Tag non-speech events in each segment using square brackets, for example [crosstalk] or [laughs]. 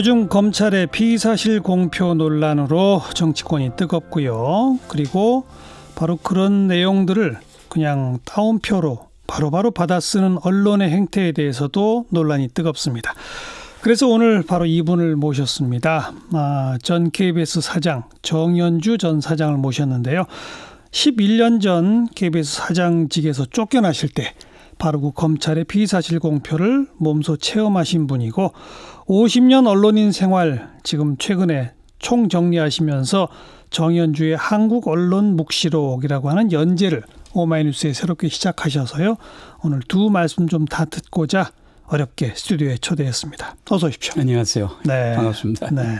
요즘 검찰의 피의사실 공표 논란으로 정치권이 뜨겁고요. 그리고 바로 그런 내용들을 그냥 따옴표로 바로바로 받아 쓰는 언론의 행태에 대해서도 논란이 뜨겁습니다. 그래서 오늘 바로 이분을 모셨습니다. 아, 전 KBS 사장 정연주 전 사장을 모셨는데요. 11년 전 KBS 사장직에서 쫓겨나실 때 바로그 검찰의 피의사실 공표를 몸소 체험하신 분이고 50년 언론인 생활 지금 최근에 총정리하시면서 정현주의 한국 언론 묵시록이라고 하는 연재를 오마이뉴스에 새롭게 시작하셔서요. 오늘 두 말씀 좀 다 듣고자 어렵게 스튜디오에 초대했습니다. 어서 오십시오. 안녕하세요. 네. 반갑습니다. 네.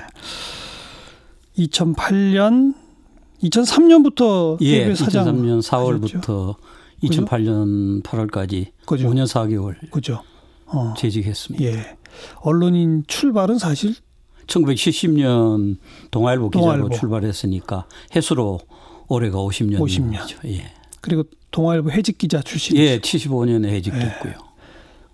2008년 2003년부터 예, k 사장 2003년 4월부터 하셨죠? 그죠? 2008년 8월까지 그죠? 5년 4개월 그죠? 어. 재직했습니다. 예. 언론인 출발은 사실 1970년 동아일보 기자로 동아일보. 출발했으니까 해수로 올해가 50년이죠. 50년. 예. 그리고 동아일보 해직 기자 출신. 예, 75년에 해직됐고요. 예.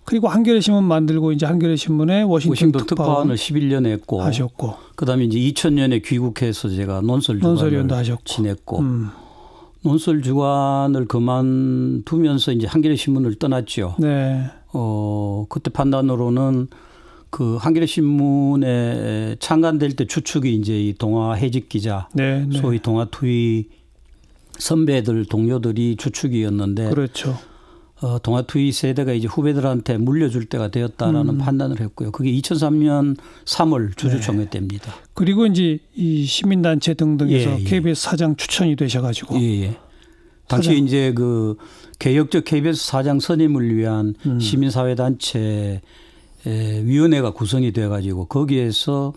그리고 한겨레 신문 만들고 이제 한겨레 신문에 워싱턴, 워싱턴 특파원 을 11년 했고 하셨고 그다음에 이제 2000년에 귀국해서 제가 논설 논설위 지냈고 음. 논설 주관을 그만두면서 이제 한겨레 신문을 떠났죠. 네. 어 그때 판단으로는 그 한겨레 신문에 창간될 때 추측이 이제 이동화 해직 기자, 네, 네. 소위 동화 투이 선배들 동료들이 추측이었는데, 그렇죠. 어, 동아투이 세대가 이제 후배들한테 물려줄 때가 되었다라는 음. 판단을 했고요. 그게 2003년 3월 주주총회 네. 때입니다. 그리고 이제 이 시민단체 등등에서 예, 예. KBS 사장 추천이 되셔가지고. 예, 예. 당시 사장. 이제 그 개혁적 KBS 사장 선임을 위한 음. 시민사회단체 위원회가 구성이 돼가지고 거기에서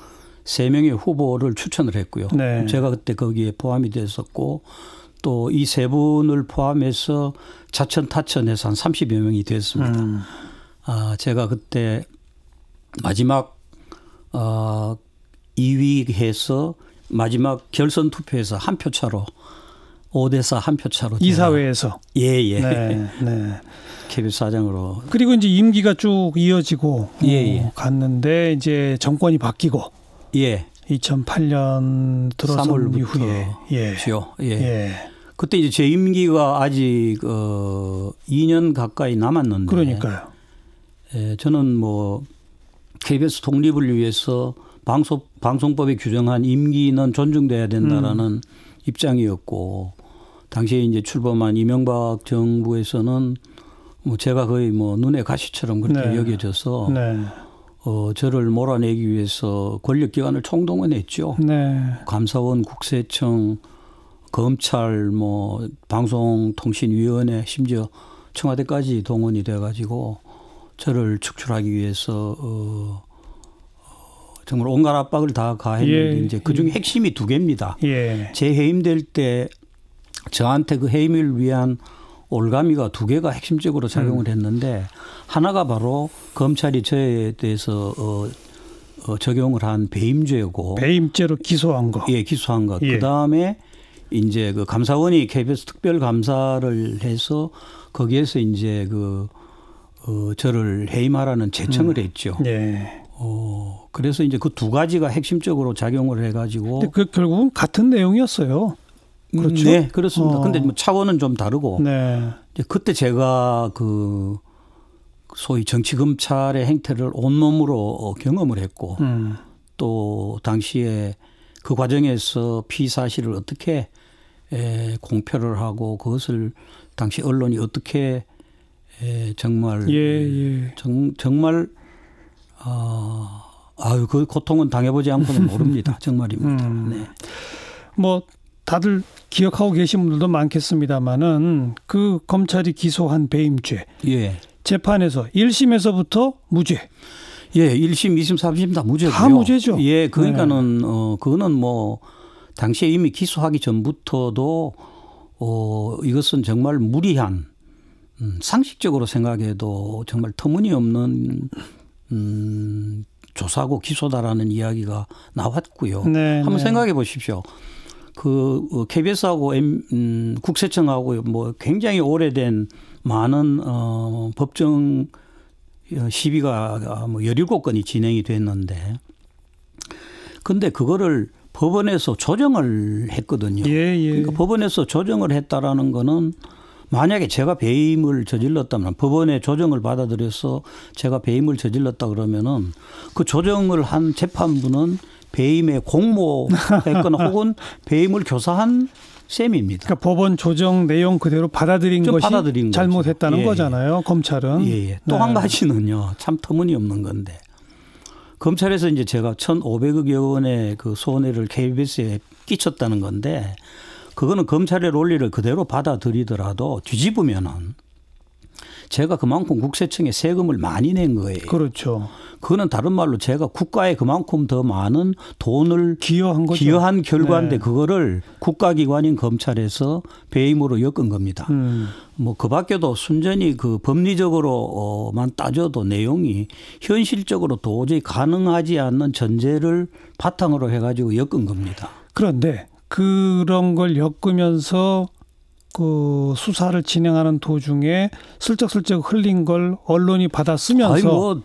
세 명의 후보를 추천을 했고요. 네. 제가 그때 거기에 포함이 됐었고 또이세 분을 포함해서 자천 타천에서 한 30여 명이 됐습니다. 음. 아, 제가 그때 마지막 어 2위 해서 마지막 결선 투표에서 한 표 차로 5대 4한표 차로 이사회에서 예 예. 네. 네. KB 사장으로 그리고 이제 임기가 쭉 이어지고 예, 예. 갔는데 이제 정권이 바뀌고 예. 2008년 들어서 3월부터 이후에 예. 죠 예. 예. 그때 이제 제 임기가 아직 어 2년 가까이 남았는데 그러니까요. 예, 저는 뭐 KBS 독립을 위해서 방송 방송법에 규정한 임기는 존중돼야 된다라는 음. 입장이었고 당시에 이제 출범한 이명박 정부에서는 뭐 제가 거의 뭐 눈에 가시처럼 그렇게 네. 여겨져서 네. 어, 저를 몰아내기 위해서 권력기관을 총동원했죠. 네. 감사원, 국세청, 검찰, 뭐 방송통신위원회, 심지어 청와대까지 동원이 돼가지고 저를 축출하기 위해서 어, 정말 온갖 압박을 다 가했는데 예. 이제 그 중에 예. 핵심이 두 개입니다. 예. 제 해임될 때 저한테 그 해임을 위한 올가미가 두 개가 핵심적으로 작용을 음. 했는데 하나가 바로 검찰이 저에 대해서 어, 어 적용을 한 배임죄고 배임죄로 기소한 거. 예, 기소한 것. 예. 그다음에 이제 그 감사원이 KBS 특별 감사를 해서 거기에서 이제 그 어, 저를 해임하라는 제청을 음. 했죠. 네. 어, 그래서 이제 그 두 가지가 핵심적으로 작용을 해가지고. 그 결국은 같은 내용이었어요. 그렇죠. 네, 그렇습니다. 어. 근데 뭐 차원은 좀 다르고. 네. 이제 그때 제가 그 소위 정치 검찰의 행태를 온몸으로 어, 경험을 했고 음. 또 당시에 그 과정에서 피의 사실을 어떻게 에, 공표를 하고 그것을 당시 언론이 어떻게 에, 정말 예, 예. 정, 정말 어, 아유 그 고통은 당해보지 않고는 모릅니다 [laughs] 정말입니다. 음. 네. 뭐 다들 기억하고 계신 분들도 많겠습니다마는그 검찰이 기소한 배임죄 예. 재판에서 1심에서부터 무죄. 예, 1심, 2심, 3심 다 무죄고요. 다 무죄죠. 예, 그러니까는 네. 어 그거는 뭐 당시에 이미 기소하기 전부터도 어 이것은 정말 무리한 음, 상식적으로 생각해도 정말 터무니없는 음, 조사고 기소다라는 이야기가 나왔고요. 네, 한번 네. 생각해 보십시오. 그 KBS하고 어, M, 음, 국세청하고 뭐 굉장히 오래된 많은 어, 법정 어, 시비가 아, 뭐 17건이 진행이 됐는데 근데 그거를 법원에서 조정을 했거든요. 예, 예. 그러니까 법원에서 조정을 했다라는 거는 만약에 제가 배임을 저질렀다면 법원의 조정을 받아들여서 제가 배임을 저질렀다 그러면은 그 조정을 한 재판부는 배임의 공모했거나 [laughs] 혹은 배임을 교사한 셈입니다. 그러니까 법원 조정 내용 그대로 받아들인 것이 받아들인 잘못했다는 예, 거잖아요. 예. 검찰은. 예, 예. 또한 네. 가지는요. 참 터무니없는 건데 검찰에서 이제 제가 1 5 0 0여 원의 그 손해를 KBS에 끼쳤다는 건데 그거는 검찰의 논리를 그대로 받아들이더라도 뒤집으면은 제가 그만큼 국세청에 세금을 많이 낸 거예요. 그렇죠. 그거는 다른 말로 제가 국가에 그만큼 더 많은 돈을 기여한 거죠. 기여한 결과인데 네. 그거를 국가기관인 검찰에서 배임으로 엮은 겁니다. 음. 뭐그 밖에도 순전히 그 법리적으로만 따져도 내용이 현실적으로 도저히 가능하지 않는 전제를 바탕으로 해가지고 엮은 겁니다. 그런데 그런 걸 엮으면서 그 수사를 진행하는 도중에 슬쩍슬쩍 흘린 걸 언론이 받았으면서 아이고. 뭐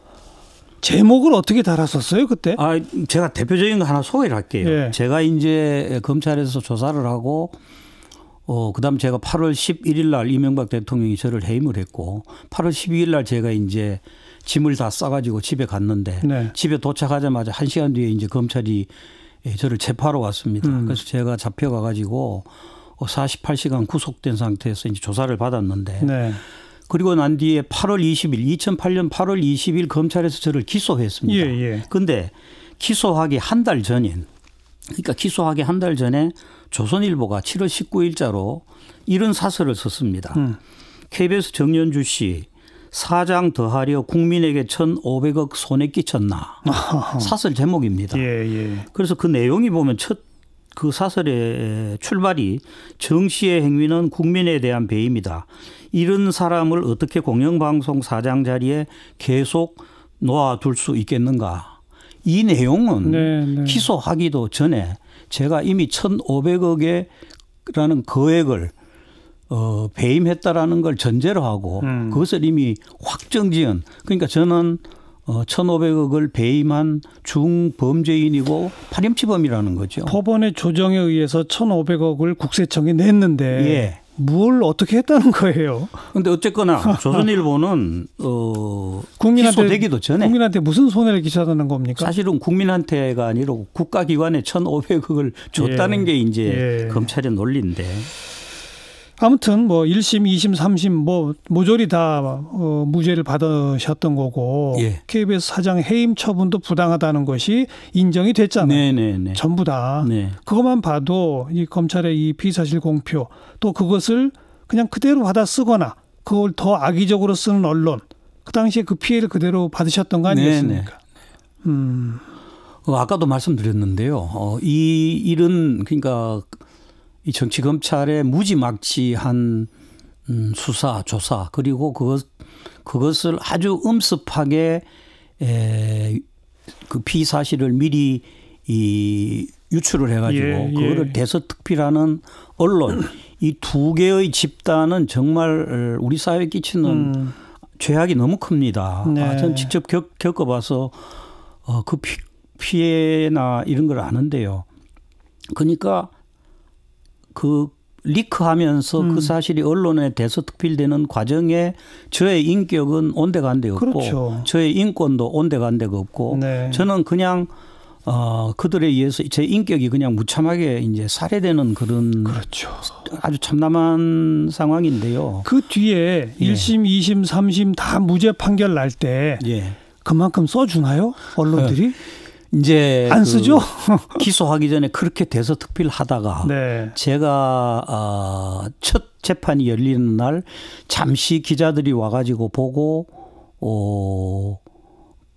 제목을 어떻게 달았었어요 그때? 아 제가 대표적인 거 하나 소개를 할게요. 예. 제가 이제 검찰에서 조사를 하고 어 그다음 제가 8월 11일 날 이명박 대통령이 저를 해임을 했고 8월 12일 날 제가 이제 짐을 다 싸가지고 집에 갔는데 네. 집에 도착하자마자 한 시간 뒤에 이제 검찰이 저를 재파로 왔습니다. 음. 그래서 제가 잡혀가가지고 48시간 어, 구속된 상태에서 이제 조사를 받았는데 네. 그리고 난 뒤에 8월 20일 2008년 8월 20일 검찰에서 저를 기소했습니다. 예, 예. 근데 기소하기 한 달 전인 그러니까 기소하기 한 달 전에 조선일보가 7월 19일자로 이런 사설을 썼습니다. 음. KBS 정연주 씨 사장 더하려 국민에게 1,500억 손해 끼쳤나. 사설 제목입니다. 예, 예. 그래서 그 내용이 보면 첫그 사설의 출발이 정시의 행위는 국민에 대한 배임이다. 이런 사람을 어떻게 공영방송 사장 자리에 계속 놓아둘 수 있겠는가. 이 내용은 네, 네. 기소하기도 전에 제가 이미 1,500억에라는 거액을 어, 배임했다라는 걸 전제로 하고 음. 그것을 이미 확정 지은 그러니까 저는 어, 1,500억을 배임한 중범죄인이고 파렴치범이라는 거죠. 법원의 조정에 의해서 1,500억을 국세청에 냈는데 예. 뭘 어떻게 했다는 거예요? 근데 어쨌거나 [laughs] 조선일보는 어 국민한테 기소되기도 전에 국민한테 무슨 손해를 끼쳤다는 겁니까? 사실은 국민한테가 아니라 국가기관에 1,500억을 줬다는 예. 게 이제 예. 검찰의 논리인데. 아무튼 뭐 1심, 2심, 3심 뭐 모조리 다 어, 무죄를 받으셨던 거고 예. KBS 사장 해임 처분도 부당하다는 것이 인정이 됐잖아요. 네네네. 네, 네. 전부 다. 네. 그것만 봐도 이 검찰의 이 피의사실 공표 또 그것을 그냥 그대로 받아 쓰거나 그걸 더 악의적으로 쓰는 언론 그 당시에 그 피해를 그대로 받으셨던 거 아니겠습니까? 네네. 네. 음. 어, 아까도 말씀드렸는데요. 어, 이 일은 그러니까 이 정치 검찰의 무지막지한 음, 수사 조사 그리고 그것 그것을 아주 엄습하게 에, 그 피사실을 미리 이 유출을 해가지고 예, 예. 그거를 대서특필하는 언론 이 두 개의 집단은 정말 우리 사회에 끼치는 음. 죄악이 너무 큽니다. 네. 아, 전 직접 겪, 겪어봐서 어, 그 피, 피해나 이런 걸 아는데요. 그러니까 그 리크하면서 그 음. 그 사실이 언론에 대서 특필되는 과정에 저의 인격은 온데간데 없고 그렇죠. 저의 인권도 온데간데가 없고 네. 저는 그냥 어, 그들에 의해서 제 인격이 그냥 무참하게 이제 살해되는 그런 그렇죠. 아주 참담한 상황인데요. 그 뒤에 예. 1심, 2심, 3심 다 무죄 판결 날때 예. 그만큼 써주나요? 언론들이? 예. 이제 안 쓰죠. 그 기소하기 전에 그렇게 돼서 특필 하다가 네. 제가 어, 첫 재판이 열리는 날 잠시 기자들이 와가지고 보고 어.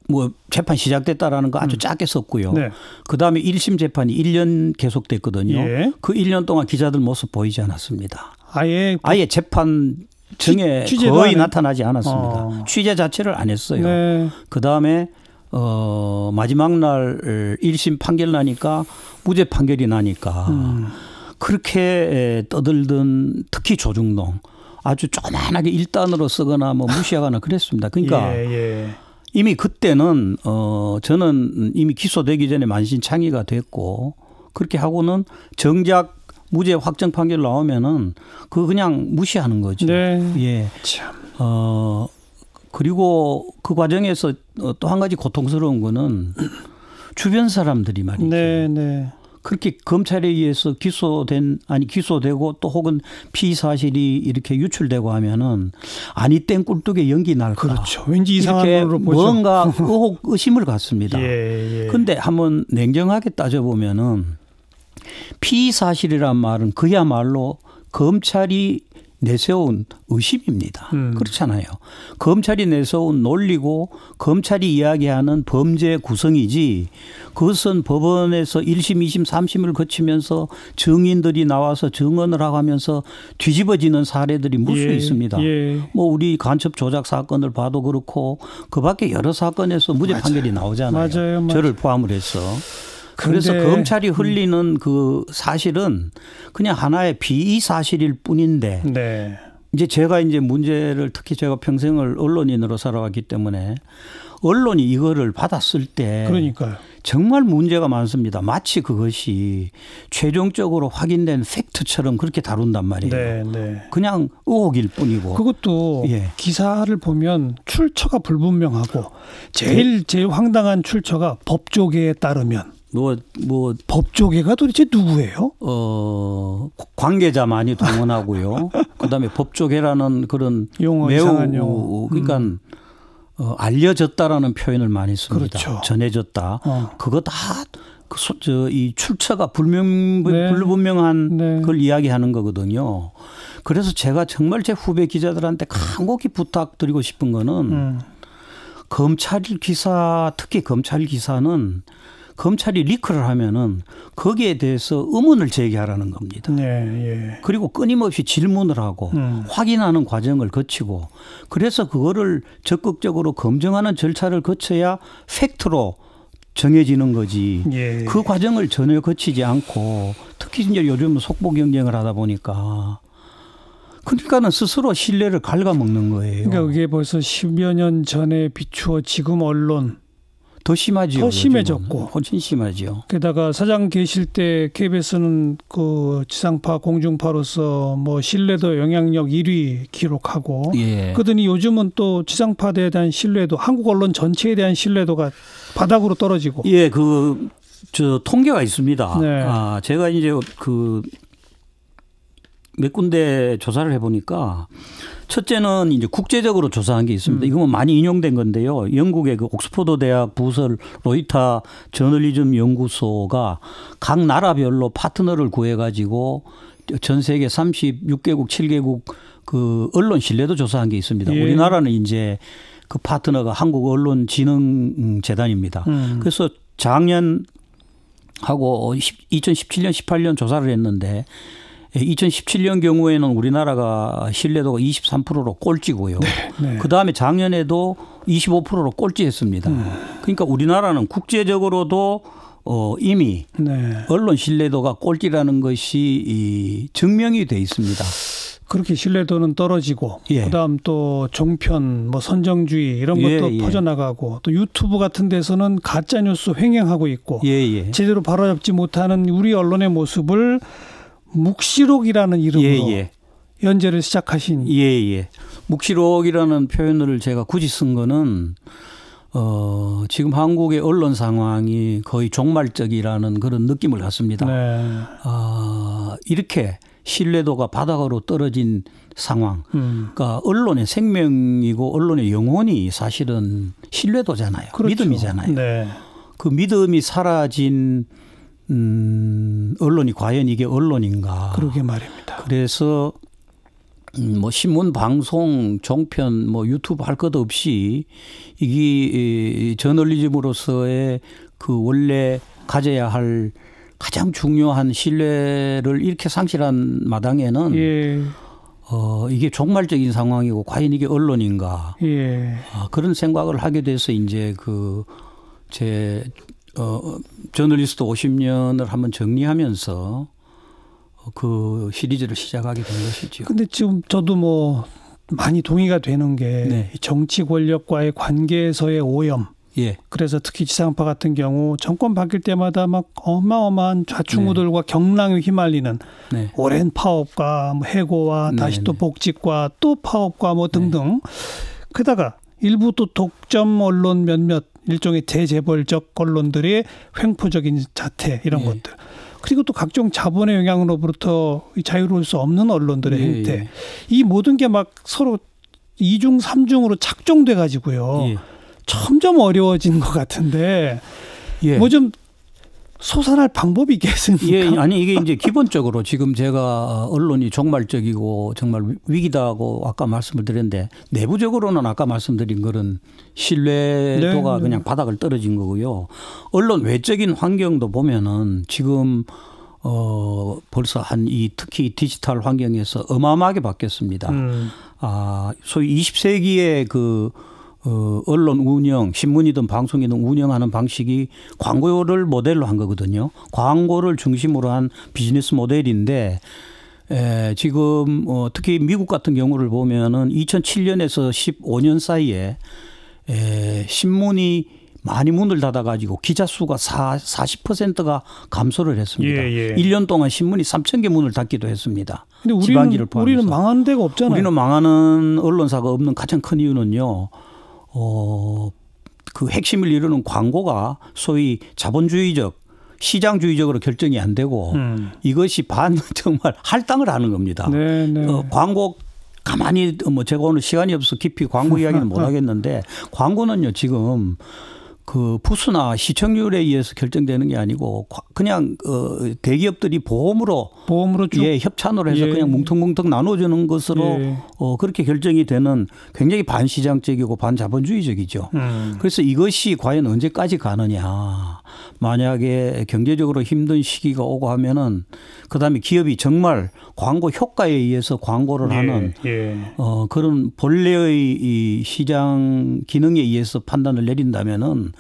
뭐 재판 시작됐다라는 거 아주 음. 짧게 썼고요. 네. 그다음에 1심 재판이 1년 계속됐거든요. 예. 그 1년 동안 기자들 모습 보이지 않았습니다. 아예 그 아예 재판 중에 거의 나타나지 않았습니다. 어. 취재 자체를 안 했어요. 네. 그 다음에 어, 마지막 날 1심 판결 나니까 무죄 판결이 나니까 음. 그렇게 떠들던 특히 조중동 아주 조만하게 그 일단으로 쓰거나 뭐 무시하거나 그랬습니다. 그러니까 예, 예. 이미 그때는 어, 저는 이미 기소되기 전에 만신창이가 됐고 그렇게 하고는 정작 무죄 확정 판결 나오면은 그 그냥 무시하는 거죠. 네. 예. 참. 어, 그리고 그 과정에서 어, 또한 가지 고통스러운 거는 주변 사람들이 말이죠. 네, 네. 그렇게 검찰에 의해서 기소된 아니 기소되고 또 혹은 피의 사실이 이렇게 유출되고 하면은 아니 땐 꿀뚝에 연기 날까. 그렇죠. 왠지 이상한 걸로 보죠. 뭔가 [laughs] 의혹 의심을 갖습니다. 예, 예. 근데 한번 냉정하게 따져 보면은 피의 사실이란 말은 그야말로 검찰이 내세운 의심입니다. 음. 그렇잖아요. 검찰이 내세운 논리고 검찰이 이야기하는 범죄 구성이지 그것은 법원에서 1심, 2심, 3심을 거치면서 증인들이 나와서 증언을 하고 하면서 뒤집어지는 사례들이 무수 예. 있습니다. 예. 뭐 우리 간첩 조작 사건을 봐도 그렇고 그 밖에 여러 사건에서 무죄 맞아요. 판결이 나오잖아요. 맞아요. 맞아요. 저를 포함을 해서. 그래서 검찰이 음. 흘리는 그 사실은 그냥 하나의 비의 사실일 뿐인데 네. 이제 제가 이제 문제를 특히 제가 평생을 언론인으로 살아왔기 때문에 언론이 이거를 받았을 때 그러니까요. 정말 문제가 많습니다. 마치 그것이 최종적으로 확인된 팩트처럼 그렇게 다룬단 말이에요. 네, 네. 그냥 의혹일 뿐이고. 그것도 예. 기사를 보면 출처가 불분명하고 제일 제일 황당한 출처가 법조계에 따르면 뭐, 뭐. 법조계가 도대체 누구예요? 어, 관계자많이 동원하고요. [laughs] 그 다음에 법조계라는 그런 용어, 매우, 용어. 그러니까 음. 어, 알려졌다라는 표현을 많이 씁니다. 그렇죠. 전해졌다. 어. 그거 다, 그, 저, 이 출처가 불명, 네. 불분명한 네. 걸 이야기하는 거거든요. 그래서 제가 정말 제 후배 기자들한테 간곡히 부탁드리고 싶은 거는 음. 검찰 기사, 특히 검찰 기사는 검찰이 리크를 하면은 거기에 대해서 의문을 제기하라는 겁니다. 네, 예. 그리고 끊임없이 질문을 하고 음. 확인하는 과정을 거치고 그래서 그거를 적극적으로 검증하는 절차를 거쳐야 팩트로 정해지는 거지. 예. 그 과정을 전혀 거치지 않고 특히 이제 요즘 속보 경쟁을 하다 보니까 그러니까는 스스로 신뢰를 갉아먹는 거예요. 그러니까 그게 벌써 십여년 전에 비추어 지금 언론 더 심하지요. 더 심해졌고 훨씬 심하지요. 게다가 사장 계실 때 KBS는 그 지상파 공중파로서 뭐 신뢰도 영향력 1위 기록하고 예. 그러더니 요즘은 또 지상파에 대한 신뢰도 한국 언론 전체에 대한 신뢰도가 바닥으로 떨어지고 예, 그 저 통계가 있습니다. 네. 아, 제가 이제 그몇 군데 조사를 해보니까 첫째는 이제 국제적으로 조사한 게 있습니다. 음. 이거는 뭐 많이 인용된 건데요. 영국의 그 옥스퍼드 대학 부설 로이타 저널리즘 연구소가 각 나라별로 파트너를 구해가지고 전 세계 36개국, 7개국 그 언론 신뢰도 조사한 게 있습니다. 예. 우리나라는 이제 그 파트너가 한국 언론 지능 재단입니다. 음. 그래서 작년 하고 2017년, 18년 조사를 했는데 2017년 예, 경우에는 우리나라가 신뢰도가 23%로 꼴찌고요. 네, 네. 그 다음에 작년에도 25%로 꼴찌했습니다. 음. 그러니까 우리나라는 국제적으로도 어, 이미 네. 언론 신뢰도가 꼴찌라는 것이 이 증명이 돼 있습니다. 그렇게 신뢰도는 떨어지고 예. 그다음 또 종편 뭐 선정주의 이런 예, 것도 예, 예. 퍼져나가고 또 유튜브 같은 데서는 가짜 뉴스 횡행하고 있고 예, 제대로 바로잡지 못하는 우리 언론의 모습을 묵시록이라는 이름으로 예, 예. 연재를 시작하신 예예 예. 묵시록이라는 표현을 제가 굳이 쓴 거는 어, 지금 한국의 언론 상황이 거의 종말적이라는 그런 느낌을 갖습니다. 네. 어, 이렇게 신뢰도가 바닥으로 떨어진 상황. 음. 그러니까 언론의 생명이고 언론의 영혼이 사실은 신뢰도잖아요. 그렇죠. 믿음이잖아요. 네. 그 믿음이 사라진 음, 언론이 과연 이게 언론인가. 그러게 말입니다. 그래서 음, 뭐 신문 방송 종편 뭐 유튜브 할 것 없이 이게 저널리즘으로서의 그 원래 가져야 할 가장 중요한 신뢰를 이렇게 상실한 마당에는 예. 어, 이게 종말적인 상황이고 과연 이게 언론인가 예. 아, 그런 생각을 하게 돼서 이제 그제 어, 저널리스트 50년을 한번 정리하면서 그 시리즈를 시작하게 된 것이죠. 근데 지금 저도 뭐 많이 동의가 되는 게 네. 정치 권력과의 관계에서의 오염. 예. 그래서 특히 지상파 같은 경우 정권 바뀔 때마다 막 어마어마한 좌충우돌과 네. 경랑에 휘말리는 네. 오랜 파업과 뭐 해고와 네, 다시 또 네. 복직과 또 파업과 뭐 네. 등등. 게다가 일부 또 독점 언론 몇몇 일종의 재재벌적 언론들의 횡포적인 자태 이런 예. 것들 그리고 또 각종 자본의 영향으로부터 자유로울 수 없는 언론들의 예. 행태 예. 이 모든 게 막 서로 이중 삼중으로 착종돼 가지고요 예. 점점 어려워진 것 같은데 예. 뭐좀 소산할 방법이 있겠습니까? 예, 예, 아니 이게 이제 기본적으로 지금 제가 언론이 종말적이고 정말 위기다고 아까 말씀을 드렸는데 내부적으로는 아까 말씀드린 그런 신뢰도가 네, 그냥 바닥을 떨어진 거고요. 언론 외적인 환경도 보면은 지금 어 벌써 한 이 특히 디지털 환경에서 어마어마하게 바뀌었습니다. 음. 아, 소위 20세기의 그 어, 언론 운영, 신문이든 방송이든 운영하는 방식이 광고를 모델로 한 거거든요. 광고를 중심으로 한 비즈니스 모델인데 에, 지금 어, 특히 미국 같은 경우를 보면은 2007년에서 15년 사이에 에, 신문이 많이 문을 닫아가지고 기자 수가 4, 40%가 감소를 했습니다. 예, 예. 1년 동안 신문이 3천 개 문을 닫기도 했습니다. 근데 우리는, 우리는 망하는 데가 없잖아요. 우리는 망하는 언론사가 없는 가장 큰 이유는요. 어, 그 핵심을 이루는 광고가 소위 자본주의적 시장주의적으로 결정이 안 되고 음. 이것이 반 [laughs] 정말 할당을 하는 겁니다. 네, 네. 어, 광고 가만히 뭐 제가 오늘 시간이 없어서 깊이 광고 이야기는 [laughs] 못 하겠는데 광고는요 지금 그 부수나 시청률에 의해서 결정되는 게 아니고 그냥 어 대기업들이 보험으로 보험으로 쭉 예, 협찬으로 해서 예. 그냥 뭉텅뭉텅 나눠주는 것으로 예. 어 그렇게 결정이 되는 굉장히 반시장적이고 반자본주의적이죠. 음. 그래서 이것이 과연 언제까지 가느냐. 만약에 경제적으로 힘든 시기가 오고 하면은 그다음에 기업이 정말 광고 효과에 의해서 광고를 예, 하는 예. 어 그런 본래의 이 시장 기능에 의해서 판단을 내린다면은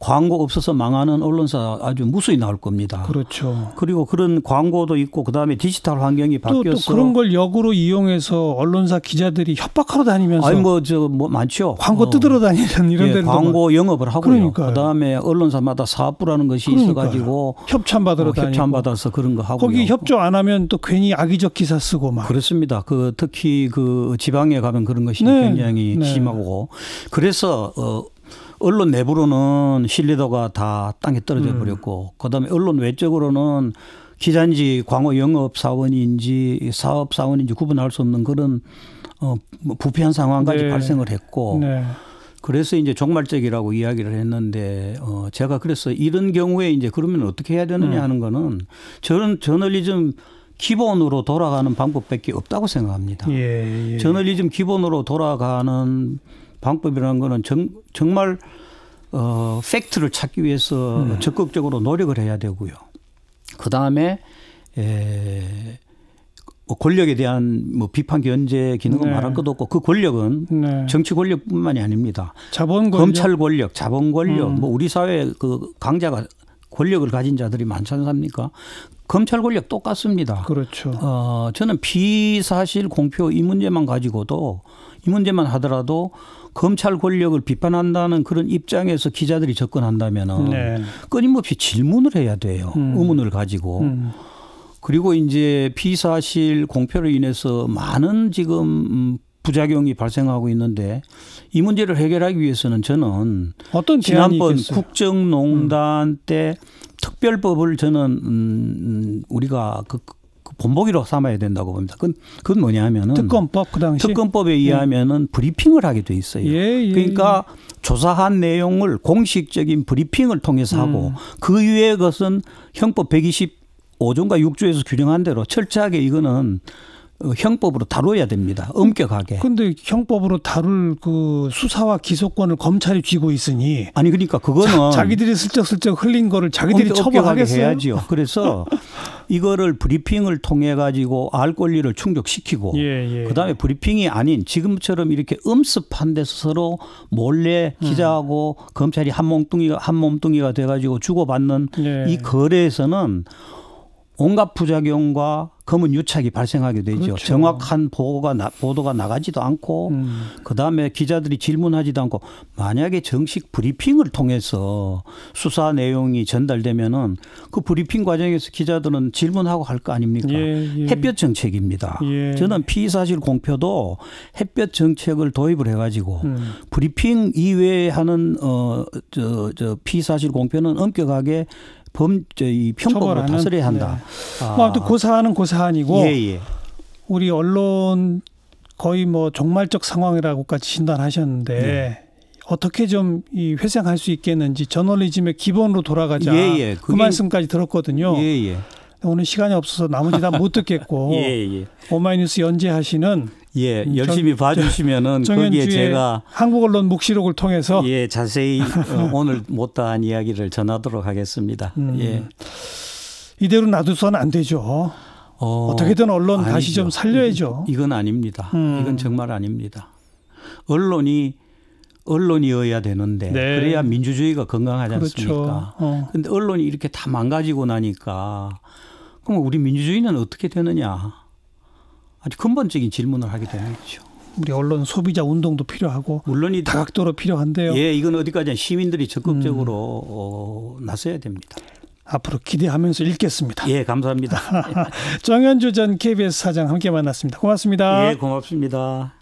광고 없어서 망하는 언론사 아주 무수히 나올 겁니다. 그렇죠. 그리고 그런 광고도 있고 그다음에 디지털 환경이 바뀌어서 또, 그런 걸 역으로 이용해서 언론사 기자들이 협박하러 다니면서 아니 뭐 저뭐 뭐 많죠. 광고 어. 뜯으러 다니는 이런 예, 데는 광고 말. 영업을 하고요. 그러니까요. 그다음에 언론사마다 사업부라는 것이 그러니까요. 있어 가지고 협찬 받으러 어, 협찬 다니고 협찬 받아서 그런 거 하고 거기 협조 안 하면 또 괜히 악의적 기사 쓰고 막 그렇습니다. 그 특히 그 지방에 가면 그런 것이 네. 굉장히 네. 심하고 그래서 어 언론 내부로는 신뢰도가다 땅에 떨어져 음. 버렸고 음. 그다음에 언론 외적으로는 기자인지 광어 영업 사원인지 사업 사원인지 구분할 수 없는 그런 어 뭐 부패한 상황까지 네. 발생을 했고 네. 그래서 이제 종말적이라고 이야기를 했는데 어 제가 그래서 이런 경우에 이제 그러면 어떻게 해야 되느냐 음. 하는 거는 저는 저널리즘 기본으로 돌아가는 방법밖에 없다고 생각합니다. 예, 예. 저널리즘 기본으로 돌아가는 방법이라는 거는 정, 정말 어, 팩트를 찾기 위해서 음. 적극적으로 노력을 해야 되고요. 그 다음에 뭐 권력에 대한 뭐 비판 견제 기능은 네. 말할 것도 없고 그 권력은 네. 정치 권력뿐만이 아닙니다. 자본 권력, 검찰 권력, 자본 권력, 음. 뭐 우리 사회 그 강자가 권력을 가진 자들이 많지 않습니까? 검찰 권력 똑같습니다. 그렇죠. 어, 저는 비사실 공표 이 문제만 가지고도 이 문제만 하더라도 검찰 권력을 비판한다는 그런 입장에서 기자들이 접근한다면 네. 끊임없이 질문을 해야 돼요. 음. 의문을 가지고. 음. 그리고 이제 피사실 공표로 인해서 많은 지금 음, 부작용이 발생하고 있는데 이 문제를 해결하기 위해서는 저는 어떤 지난번 국정농단 음. 때 특별법을 저는 음, 음 우리가 그 본보기로 삼아야 된다고 봅니다. 그건, 그건 뭐냐 하면은 특검법 그 당시 특검법에 예. 의하면은 예. 브리핑을 하게 돼 있어요. 예, 예, 그러니까 조사한 내용을 공식적인 브리핑을 통해서 하고 음. 그 위에 것은 형법 125조인가 6조에서 규정한 대로 철저하게 이거는 어, 형법으로 다뤄야 됩니다. 음, 엄격하게. 근데 형법으로 다룰 그 수사와 기소권을 검찰이 쥐고 있으니 아니 그러니까 그거는 자, 기들이 슬쩍슬쩍 흘린 거를 자기들이 처벌하겠어요. 해야지요. 그래서 [laughs] 이거를 브리핑을 통해 가지고 알 권리를 충족시키고 예, 예. 그다음에 브리핑이 아닌 지금처럼 이렇게 음습한 데서 서로 몰래 음. 기자하고 음. 검찰이 한 몸뚱이가 한 몸뚱이가 돼 가지고 주고받는 예. 이 거래에서는 온갖 부작용과 검은 유착이 발생하게 되죠. 그렇죠. 정확한 보고가 나, 보도가 나가지도 않고 음. 그다음에 기자들이 질문하지도 않고 만약에 정식 브리핑을 통해서 수사 내용이 전달되면은 그 브리핑 과정에서 기자들은 질문하고 할 거 아닙니까? 예, 예. 햇볕 정책입니다. 예. 저는 피의 사실 공표도 햇볕 정책을 도입을 해 가지고 음. 브리핑 이외에 하는 어 저저 피의 사실 공표는 엄격하게 범죄의 형법을로 다스려야 한다. 네. 아. 뭐 무튼 고사하는 그 고사안이고 그 예, 예. 우리 언론 거의 뭐 종말적 상황이라고까지 진단하셨는데 네. 어떻게 좀 이 회생할 수 있겠는지 저널리즘의 기본으로 돌아가자 예, 예. 그 말씀까지 들었거든요. 예, 예, 오늘 시간이 없어서 나머지 다 못 듣겠고 [laughs] 예, 예. 오마이뉴스 연재하시는 예, 음, 열심히 봐 주시면은 거기에 제가 한국 언론 묵시록을 통해서 예, 자세히 어, [laughs] 오늘 못다한 이야기를 전하도록 하겠습니다. 음, 예. 이대로 놔두선 안 되죠. 어, 떻게든 언론 아니죠. 다시 좀 살려야죠. 이건 아닙니다. 음. 이건 정말 아닙니다. 언론이 언론이어야 되는데 네. 그래야 민주주의가 건강하지 그렇죠. 않습니까? 어. 근데 언론이 이렇게 다 망가지고 나니까 그럼 우리 민주주의는 어떻게 되느냐? 아주 근본적인 질문을 하게 되는 거죠. 우리 언론 소비자 운동도 필요하고 물론 이 다각도로 필요한데요. 예, 이건 어디까지나 시민들이 적극적으로 음. 어, 나서야 됩니다. 앞으로 기대하면서 읽겠습니다. 예, 감사합니다. [laughs] 정현주 전 KBS 사장 함께 만났습니다. 고맙습니다. 예, 고맙습니다.